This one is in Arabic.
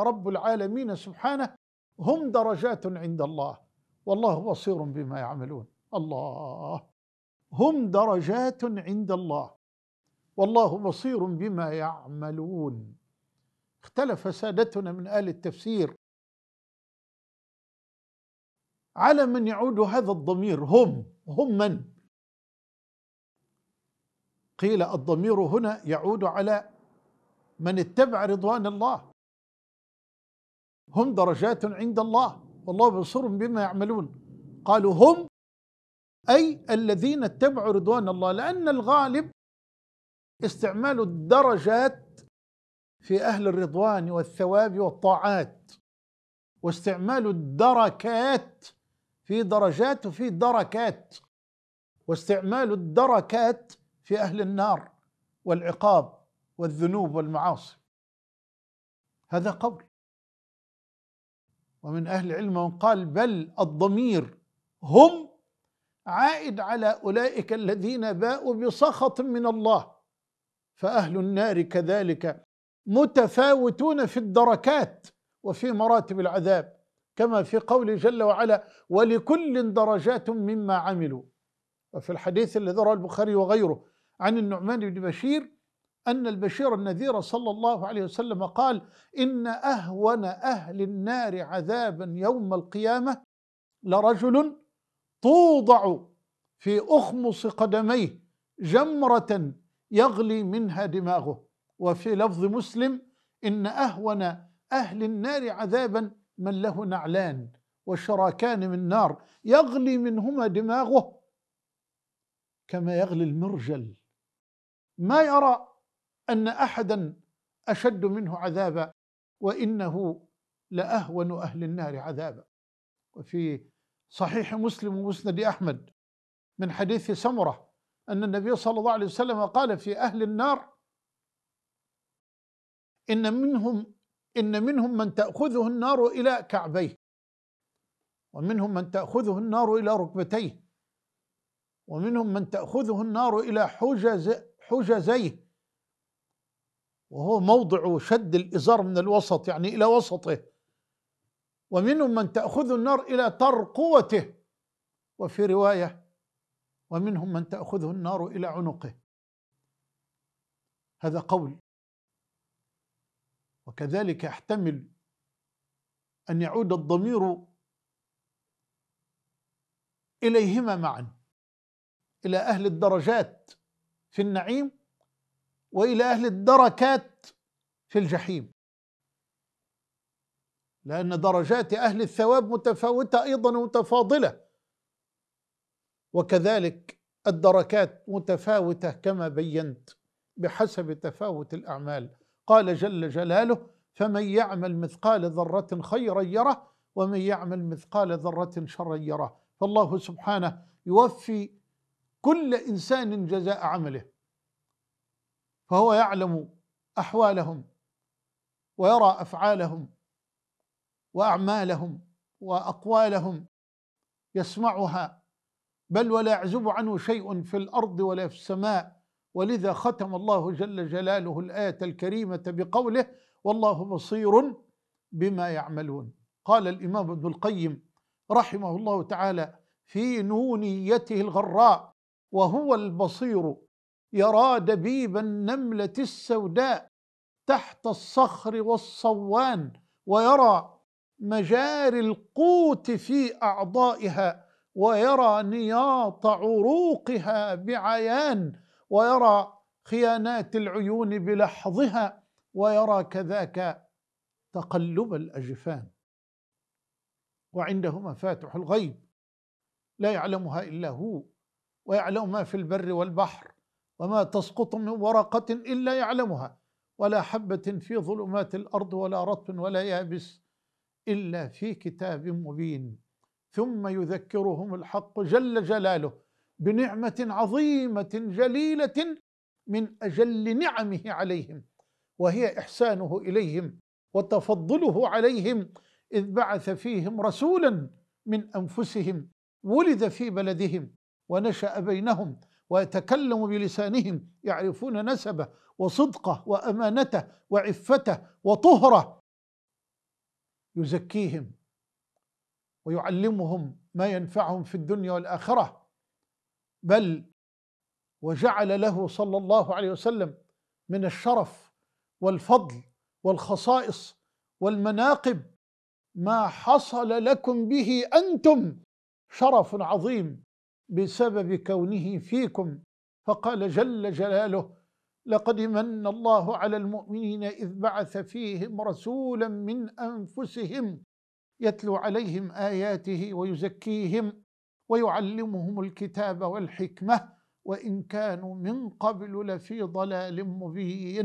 رب العالمين سبحانه هم درجات عند الله والله بصير بما يعملون الله هم درجات عند الله والله بصير بما يعملون اختلف سادتنا من اهل التفسير على من يعود هذا الضمير هم هم من قيل الضمير هنا يعود على من اتبع رضوان الله هم درجات عند الله والله بصر بما يعملون قالوا هم أي الذين اتبعوا رضوان الله لأن الغالب استعمال الدرجات في أهل الرضوان والثواب والطاعات واستعمال الدركات في درجات وفي دركات واستعمال الدركات في أهل النار والعقاب والذنوب والمعاصي هذا قول ومن أهل العلم من قال بل الضمير هم عائد على أولئك الذين باءوا بسخط من الله فأهل النار كذلك متفاوتون في الدركات وفي مراتب العذاب كما في قوله جل وعلا ولكل درجات مما عملوا وفي الحديث الذي رواه البخاري وغيره عن النعمان بن بشير أن البشير النذير صلى الله عليه وسلم قال إن أهون أهل النار عذابا يوم القيامة لرجل توضع في أخمص قدميه جمرة يغلي منها دماغه وفي لفظ مسلم إن أهون أهل النار عذابا من له نعلان وشراكان من نار يغلي منهما دماغه كما يغلي المرجل ما يرى أن أحدا أشد منه عذابا وإنه لأهون أهل النار عذابا وفي صحيح مسلم ومسند أحمد من حديث سمرة أن النبي صلى الله عليه وسلم قال في أهل النار إن منهم إن منهم من تأخذه النار إلى كعبيه ومنهم من تأخذه النار إلى ركبتيه ومنهم من تأخذه النار إلى حجز حجزيه وهو موضع شد الإزار من الوسط يعني إلى وسطه ومنهم من تأخذ النار إلى ترقوته وفي رواية ومنهم من تأخذه النار إلى عنقه هذا قول وكذلك يحتمل أن يعود الضمير إليهما معا إلى أهل الدرجات في النعيم والى اهل الدركات في الجحيم لان درجات اهل الثواب متفاوته ايضا ومتفاضله وكذلك الدركات متفاوته كما بينت بحسب تفاوت الاعمال قال جل جلاله فمن يعمل مثقال ذره خيرا يره ومن يعمل مثقال ذره شرا يره فالله سبحانه يوفي كل انسان جزاء عمله فهو يعلم احوالهم ويرى افعالهم واعمالهم واقوالهم يسمعها بل ولا يعزب عنه شيء في الارض ولا في السماء ولذا ختم الله جل جلاله الايه الكريمه بقوله والله بصير بما يعملون قال الامام ابن القيم رحمه الله تعالى في نونيته الغراء وهو البصير يرى دبيب النملة السوداء تحت الصخر والصوان ويرى مجاري القوت في أعضائها ويرى نياط عروقها بعيان ويرى خيانات العيون بلحظها ويرى كذاك تقلب الأجفان وعنده مفاتح الغيب لا يعلمها إلا هو ويعلم ما في البر والبحر وما تسقط من ورقة إلا يعلمها ولا حبة في ظلمات الأرض ولا رطب ولا يابس إلا في كتاب مبين ثم يذكرهم الحق جل جلاله بنعمة عظيمة جليلة من أجل نعمه عليهم وهي إحسانه إليهم وتفضله عليهم إذ بعث فيهم رسولا من أنفسهم ولد في بلدهم ونشأ بينهم ويتكلم بلسانهم يعرفون نسبه وصدقه وامانته وعفته وطهره يزكيهم ويعلمهم ما ينفعهم في الدنيا والاخره بل وجعل له صلى الله عليه وسلم من الشرف والفضل والخصائص والمناقب ما حصل لكم به انتم شرف عظيم بسبب كونه فيكم فقال جل جلاله لقد من الله على المؤمنين إذ بعث فيهم رسولا من أنفسهم يتلو عليهم آياته ويزكيهم ويعلمهم الكتاب والحكمة وإن كانوا من قبل لفي ضلال مبين